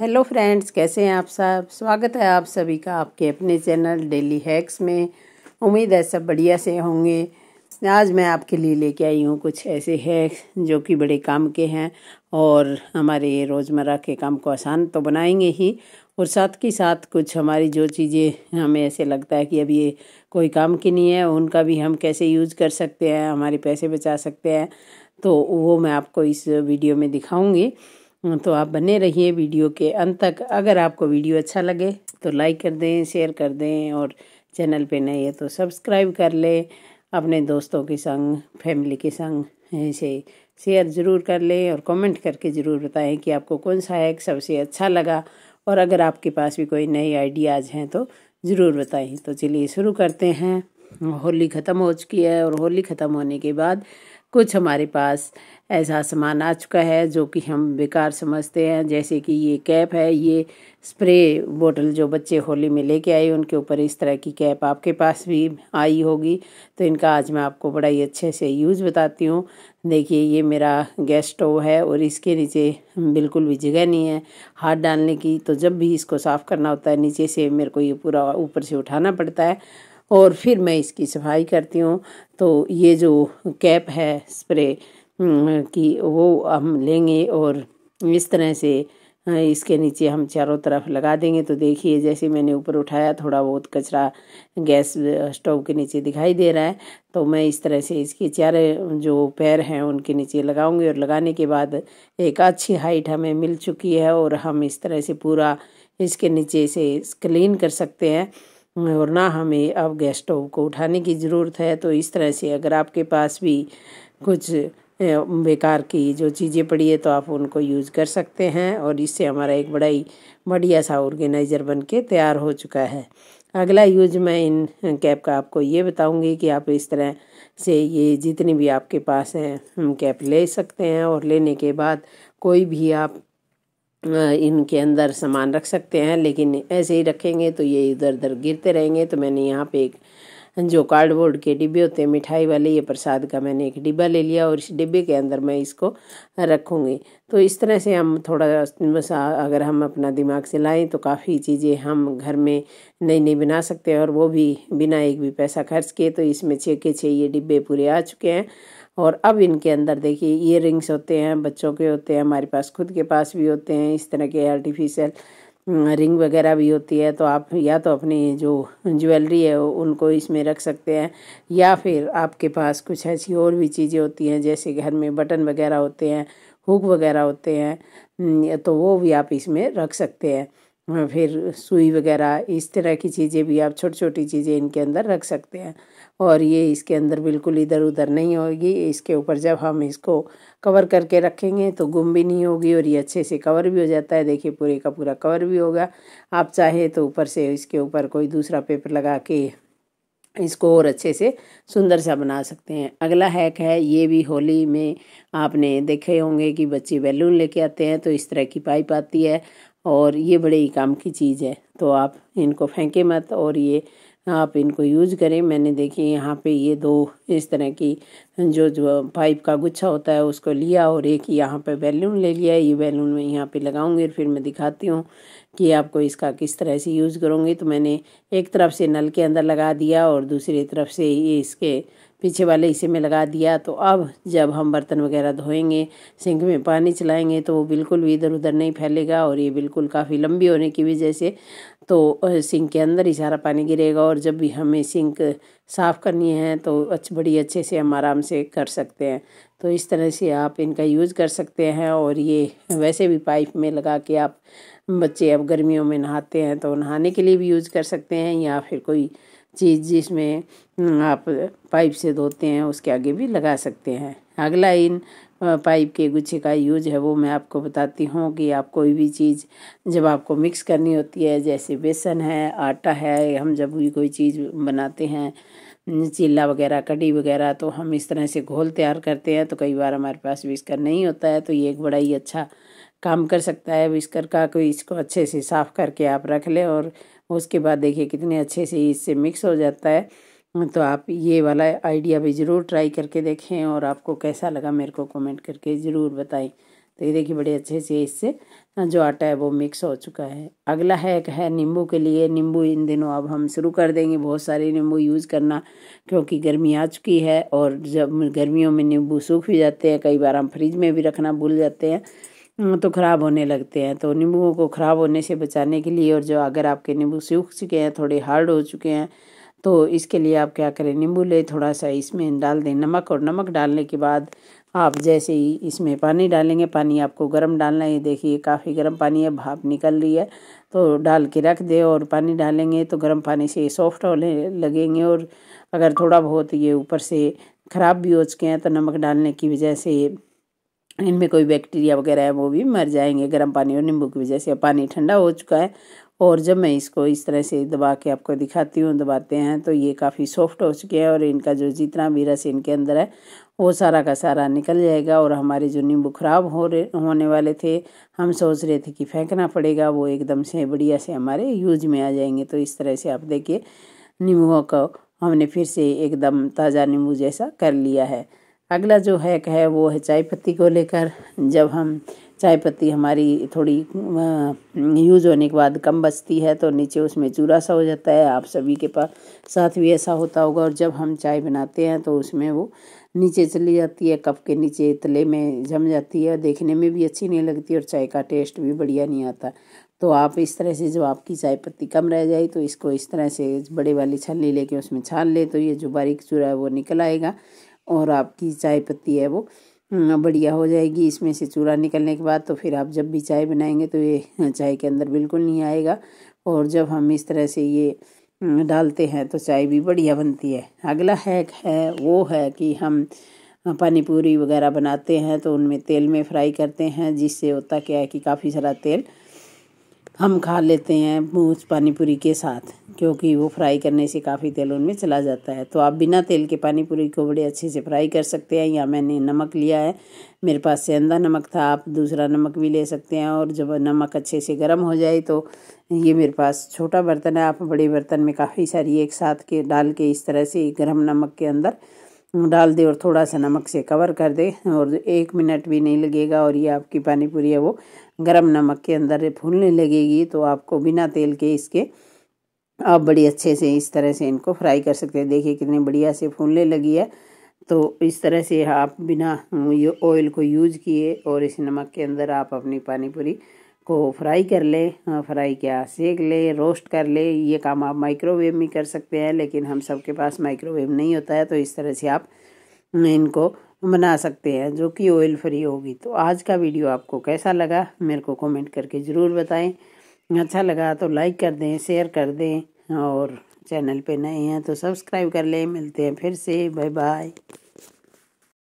hello friends कैसे हैं आप सब स्वागत है आप सभी का आपके अपने चैनल डेली हैक्स में उम्मीद है सब बढ़िया से होंगे आज मैं आपके लिए लेके आई हूँ कुछ ऐसे हैक्स जो कि बड़े काम के हैं और हमारे रोज़मर्रा के काम को आसान तो बनाएंगे ही और साथ के साथ कुछ हमारी जो चीज़ें हमें ऐसे लगता है कि अब ये कोई काम की नहीं है उनका भी हम कैसे यूज कर सकते हैं हमारे पैसे बचा सकते हैं तो वो मैं आपको इस वीडियो में दिखाऊँगी हाँ, तो आप बने रहिए वीडियो के अंत तक अगर आपको वीडियो अच्छा लगे तो लाइक कर दें शेयर कर दें और चैनल पे नए हैं तो सब्सक्राइब कर लें अपने दोस्तों के संग फैमिली के संग ऐसे शेयर ज़रूर कर लें और कमेंट करके ज़रूर बताएं कि आपको कौन सा हैक सबसे अच्छा लगा और अगर आपके पास भी कोई नए आइडियाज़ हैं तो ज़रूर बताएं तो चलिए शुरू करते हैं होली ख़त्म हो चुकी है और होली ख़त्म होने के बाद कुछ हमारे पास ऐसा सामान आ चुका है जो कि हम बेकार समझते हैं जैसे कि ये कैप है ये स्प्रे बोतल जो बच्चे होली में लेके आए उनके ऊपर इस तरह की कैप आपके पास भी आई होगी तो इनका आज मैं आपको बड़ा ही अच्छे से यूज़ बताती हूँ देखिए ये मेरा गैस स्टोव है और इसके नीचे बिल्कुल भी जगह नहीं है हाथ डालने की तो जब भी इसको साफ़ करना होता है नीचे से मेरे को ये पूरा ऊपर से उठाना पड़ता है और फिर मैं इसकी सफाई करती हूँ तो ये जो कैप है स्प्रे हम्म, की वो हम लेंगे और इस तरह से इसके नीचे हम चारों तरफ लगा देंगे तो देखिए जैसे मैंने ऊपर उठाया थोड़ा बहुत कचरा गैस स्टोव के नीचे दिखाई दे रहा है तो मैं इस तरह से इसके चारे जो पैर हैं उनके नीचे लगाऊंगी और लगाने के बाद एक अच्छी हाइट हमें मिल चुकी है और हम इस तरह से पूरा इसके नीचे से क्लीन कर सकते हैं और ना हमें अब गैस स्टोव को उठाने की ज़रूरत है तो इस तरह से अगर आपके पास भी कुछ बेकार की जो चीज़ें पड़ी है तो आप उनको यूज़ कर सकते हैं और इससे हमारा एक बड़ा ही बढ़िया सा ऑर्गेनाइज़र बन के तैयार हो चुका है अगला यूज मैं इन कैप का आपको ये बताऊंगी कि आप इस तरह से ये जितनी भी आपके पास हैं कैप ले सकते हैं और लेने के बाद कोई भी आप इनके अंदर सामान रख सकते हैं लेकिन ऐसे ही रखेंगे तो ये इधर उधर गिरते रहेंगे तो मैंने यहाँ पे एक जो कार्डबोर्ड के डिब्बे होते हैं मिठाई वाले ये प्रसाद का मैंने एक डिब्बा ले लिया और इस डिब्बे के अंदर मैं इसको रखूँगी तो इस तरह से हम थोड़ा अगर हम अपना दिमाग से लाएं तो काफ़ी चीज़ें हम घर में नई नई बना सकते हैं और वो भी बिना एक भी पैसा खर्च किए तो इसमें छः के छः ये डिब्बे पूरे आ चुके हैं और अब इनके अंदर देखिए ईयर रिंग्स होते हैं बच्चों के होते हैं हमारे पास खुद के पास भी होते हैं इस तरह के आर्टिफिशियल रिंग वगैरह भी होती है तो आप या तो अपनी जो ज्वेलरी है उनको इसमें रख सकते हैं या फिर आपके पास कुछ ऐसी और भी चीज़ें होती हैं जैसे घर में बटन वगैरह होते हैं हुक वगैरह होते हैं तो वो भी आप इसमें रख सकते हैं फिर सुई वगैरह इस तरह की चीज़ें भी आप छोटी छोटी चीज़ें इनके अंदर रख सकते हैं और ये इसके अंदर बिल्कुल इधर उधर नहीं होगी इसके ऊपर जब हम इसको कवर करके रखेंगे तो गुम भी नहीं होगी और ये अच्छे से कवर भी हो जाता है देखिए पूरे का पूरा कवर भी होगा आप चाहे तो ऊपर से इसके ऊपर कोई दूसरा पेपर लगा के इसको और अच्छे से सुंदर सा बना सकते हैं अगला हैक है ये भी होली में आपने देखे होंगे कि बच्चे बैलून लेके आते हैं तो इस तरह की पाइप आती है और ये बड़े ही काम की चीज़ है तो आप इनको फेंके मत और ये आप इनको यूज करें मैंने देखी यहाँ पे ये दो इस तरह की जो जो पाइप का गुच्छा होता है उसको लिया और एक यहाँ पे बैलून ले लिया ये बैलून मैं यहाँ पे लगाऊंगी और फिर मैं दिखाती हूँ कि आपको इसका किस तरह से यूज़ करूँगी तो मैंने एक तरफ से नल के अंदर लगा दिया और दूसरी तरफ से ये इसके पीछे वाले इसे में लगा दिया तो अब जब हम बर्तन वगैरह धोएंगे सिंक में पानी चलाएंगे तो वो बिल्कुल भी इधर उधर नहीं फैलेगा और ये बिल्कुल काफ़ी लंबी होने की वजह से तो सिंक के अंदर ही सारा पानी गिरेगा और जब भी हमें सिंक साफ़ करनी है तो अच्छ बड़ी अच्छे से हम आराम से कर सकते हैं तो इस तरह से आप इनका यूज़ कर सकते हैं और ये वैसे भी पाइप में लगा के आप बच्चे अब गर्मियों में नहाते हैं तो नहाने के लिए भी यूज़ कर सकते हैं या फिर कोई चीज़ जिसमें हम्म, आप पाइप से धोते हैं उसके आगे भी लगा सकते हैं अगला इन पाइप के गुच्छे का यूज है वो मैं आपको बताती हूँ कि आप कोई भी चीज़ जब आपको मिक्स करनी होती है जैसे बेसन है आटा है हम जब भी कोई चीज़ बनाते हैं चिल्ला वगैरह कड़ी वगैरह तो हम इस तरह से घोल तैयार करते हैं तो कई बार हमारे पास विस्कर नहीं होता है तो ये एक बड़ा ही अच्छा काम कर सकता है विस्कर का कोई इसको अच्छे से साफ़ करके आप रख लें और उसके बाद देखिए कितने अच्छे से इससे मिक्स हो जाता है तो आप ये वाला आइडिया भी ज़रूर ट्राई करके देखें और आपको कैसा लगा मेरे को कमेंट करके ज़रूर बताएं तो ये देखिए बड़े अच्छे से इससे जो आटा है वो मिक्स हो चुका है अगला है एक है नींबू के लिए नींबू इन दिनों अब हम शुरू कर देंगे बहुत सारे नींबू यूज़ करना क्योंकि गर्मी आ चुकी है और जब गर्मियों में नींबू सूख भी जाते हैं कई बार हम फ्रिज में भी रखना भूल जाते हैं हाँ, तो ख़राब होने लगते हैं तो नींबुओं को ख़राब होने से बचाने के लिए और जो अगर आपके नींबू सूख चुके हैं थोड़े हार्ड हो चुके हैं तो इसके लिए आप क्या करें नींबू ले थोड़ा सा इसमें डाल दें नमक और नमक डालने के बाद आप जैसे ही इसमें पानी डालेंगे पानी आपको गर्म डालना है देखिए काफ़ी गर्म पानी है भाप निकल रही है तो डाल के रख दें और पानी डालेंगे तो गर्म पानी से सॉफ्ट होने लगेंगे और अगर थोड़ा बहुत ये ऊपर से ख़राब भी हो चुके हैं तो नमक डालने की वजह से इनमें कोई बैक्टीरिया वगैरह है वो भी मर जाएंगे गर्म पानी और नींबू की वजह से पानी ठंडा हो चुका है और जब मैं इसको इस तरह से दबा के आपको दिखाती हूँ दबाते हैं तो ये काफ़ी सॉफ्ट हो चुके हैं और इनका जो जितना भी रस इनके अंदर है वो सारा का सारा निकल जाएगा और हमारे जो नींबू ख़राब हो रहे होने वाले थे हम सोच रहे थे कि फेंकना पड़ेगा वो एकदम से बढ़िया से हमारे यूज में आ जाएंगे तो इस तरह से आप देखिए नींबुओं को हमने फिर से एकदम ताज़ा नींबू जैसा कर लिया है अगला जो हैक है वो है चाय पत्ती को लेकर जब हम चाय पत्ती हमारी थोड़ी यूज़ होने के बाद कम बचती है तो नीचे उसमें चूरा सा हो जाता है आप सभी के पास साथ भी ऐसा होता होगा और जब हम चाय बनाते हैं तो उसमें वो नीचे चली जाती है कप के नीचे तले में जम जाती है देखने में भी अच्छी नहीं लगती और चाय का टेस्ट भी बढ़िया नहीं आता तो आप इस तरह से जब आपकी चाय पत्ती कम रह जाए तो इसको इस तरह से बड़े वाली छलनी लेके उसमें छान ले तो ये जो बारीक चूरा है वो निकल आएगा और आपकी चाय पत्ती है वो हम्म, बढ़िया हो जाएगी इसमें से चूरा निकलने के बाद तो फिर आप जब भी चाय बनाएंगे तो ये हाँ, चाय के अंदर बिल्कुल नहीं आएगा और जब हम इस तरह से ये हम्म, डालते हैं तो चाय भी बढ़िया बनती है अगला हैक है वो है कि हम हाँ, पानी पूरी वगैरह बनाते हैं तो उनमें तेल में फ्राई करते हैं जिससे होता क्या है कि काफ़ी सारा तेल हम खा लेते हैं मूछ पानी पूरी के साथ क्योंकि वो फ्राई करने से काफ़ी तेल उनमें चला जाता है तो आप बिना तेल के पानी पूरी को बड़े अच्छे से फ्राई कर सकते हैं या मैंने नमक लिया है मेरे पास से अंधा नमक था आप दूसरा नमक भी ले सकते हैं और जब नमक अच्छे से गर्म हो जाए तो ये मेरे पास छोटा बर्तन है आप बड़े बर्तन में काफ़ी सारी एक साथ के डाल के इस तरह से गर्म नमक के अंदर डाल दे और थोड़ा सा नमक से कवर कर दे और एक मिनट भी नहीं लगेगा और ये आपकी पानी पूरी है वो गरम नमक के अंदर फूलने लगेगी तो आपको बिना तेल के इसके आप बड़ी अच्छे से इस तरह से इनको फ्राई कर सकते हैं देखिए कितनी बढ़िया से फूलने लगी है तो इस तरह से आप बिना ऑयल को यूज किए और इस नमक के अंदर आप अपनी पानी पूरी इसको फ्राई कर ले हाँ, फ्राई क्या सेक ले रोस्ट कर ले ये काम आप माइक्रोवेव में कर सकते हैं लेकिन हम सब के पास माइक्रोवेव नहीं होता है तो इस तरह से आप इनको बना सकते हैं जो कि ऑयल फ्री होगी तो आज का वीडियो आपको कैसा लगा मेरे को कमेंट करके ज़रूर बताएं अच्छा लगा तो लाइक कर दें शेयर कर दें और चैनल पे नए हैं तो सब्सक्राइब कर लें मिलते हैं फिर से बाय बाय